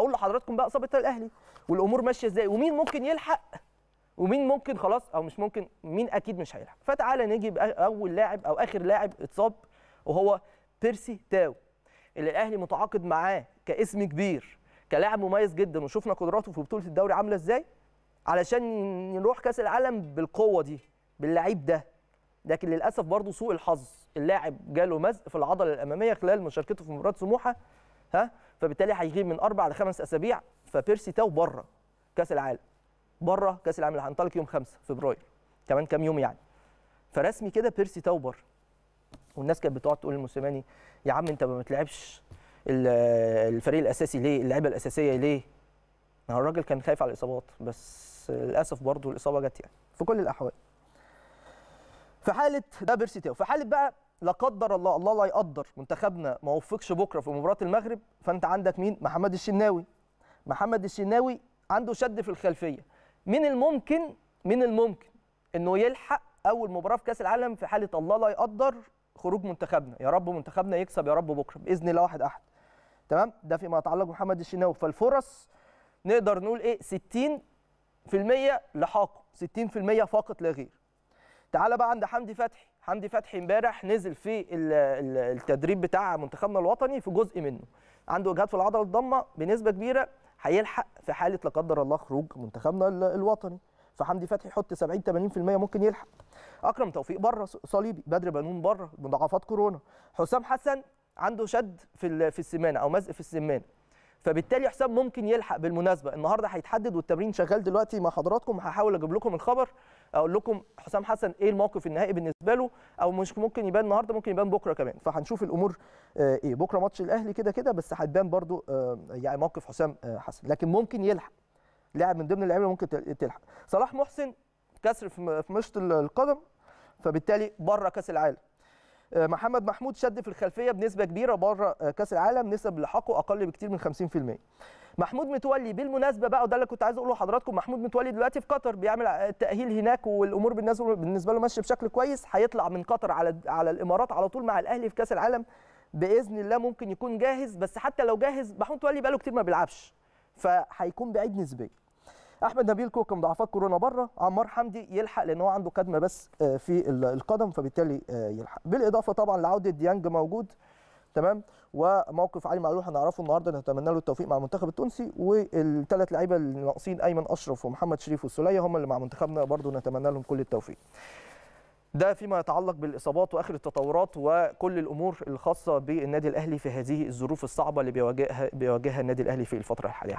اقول لحضراتكم بقى اصابه الاهلي والامور ماشيه ازاي ومين ممكن يلحق ومين ممكن خلاص او مش ممكن مين اكيد مش هيلحق فتعالى نيجي باول لاعب او اخر لاعب اتصاب وهو بيرسي تاو اللي الاهلي متعاقد معاه كاسم كبير كلاعب مميز جدا وشفنا قدراته في بطوله الدوري عامله ازاي علشان نروح كاس العالم بالقوه دي باللعيب ده لكن للاسف برضه سوء الحظ اللاعب جاله مزق في العضله الاماميه خلال مشاركته في مباراه سموحه ها فبالتالي هيغيب من اربع لخمس اسابيع فبيرسي تاو بره كاس العالم بره كاس العالم اللي هينطلق يوم 5 فبراير كمان كام يوم يعني فرسمي كده بيرسي تاو بره والناس كانت بتقعد تقول للموسيماني يا عم انت ما بتلعبش الفريق الاساسي ليه اللعيبه الاساسيه ليه ما هو الراجل كان خايف على الاصابات بس للاسف برضه الاصابه جت يعني في كل الاحوال في حاله ده بيرسي تاو في حاله بقى لا قدر الله الله لا يقدر منتخبنا ما وفقش بكره في مباراه المغرب فانت عندك مين محمد الشناوي محمد الشناوي عنده شد في الخلفيه من الممكن من الممكن انه يلحق اول مباراه في كاس العالم في حاله الله لا يقدر خروج منتخبنا يا رب منتخبنا يكسب يا رب بكره باذن الله واحد احد تمام ده فيما يتعلق بمحمد الشناوي فالفرص نقدر نقول ايه 60% لحاقه 60% فقط لا غير تعال بقى عند حمدي فتحي حمدي فتحي امبارح نزل في التدريب بتاع منتخبنا الوطني في جزء منه عنده وجهات في العضله الضمه بنسبه كبيره هيلحق في حاله لا قدر الله خروج منتخبنا الوطني فحمدي فتحي يحط 70 80% ممكن يلحق اكرم توفيق بره صليبي بدر بنون بره مضاعفات كورونا حسام حسن عنده شد في في السمانه او مزق في السمانه فبالتالي حسام ممكن يلحق بالمناسبه النهارده هيتحدد والتمرين شغال دلوقتي مع حضراتكم هحاول اجيب لكم الخبر اقول لكم حسام حسن ايه الموقف النهائي بالنسبه له او مش ممكن يبان النهارده ممكن يبان بكره كمان فهنشوف الامور آه، ايه بكره ماتش الاهلي كده كده بس هتبان برده آه، يعني موقف حسام آه، حسن لكن ممكن يلحق لاعب من ضمن اللعيبه ممكن تلحق صلاح محسن كسر في مشط القدم فبالتالي بره كاس العالم محمد محمود شد في الخلفيه بنسبه كبيره بره كاس العالم نسب لحاقه اقل بكتير من 50% محمود متولي بالمناسبه بقى وده اللي كنت عايز اقوله لحضراتكم محمود متولي دلوقتي في قطر بيعمل التاهيل هناك والامور بالنسبه له ماشيه بشكل كويس هيطلع من قطر على على الامارات على طول مع الاهلي في كاس العالم باذن الله ممكن يكون جاهز بس حتى لو جاهز محمود متولي بقاله كتير ما بيلعبش فهيكون بعيد نسبيا احمد نبيل كوكا مضاعفات كورونا بره عمار حمدي يلحق لان هو عنده كدمه بس آه، في القدم فبالتالي آه، يلحق بالاضافه طبعا لعوده ديانج موجود تمام وموقف علي معلول هنعرفه النهارده نتمنى له التوفيق مع المنتخب التونسي والثلاث لعيبه اللي ناقصين ايمن اشرف ومحمد شريف والسوليه هم اللي مع منتخبنا برضه نتمنى لهم كل التوفيق ده فيما يتعلق بالاصابات واخر التطورات وكل الامور الخاصه بالنادي الاهلي في هذه الظروف الصعبه اللي بيواجهها بيواجهها النادي الاهلي في الفتره الحاليه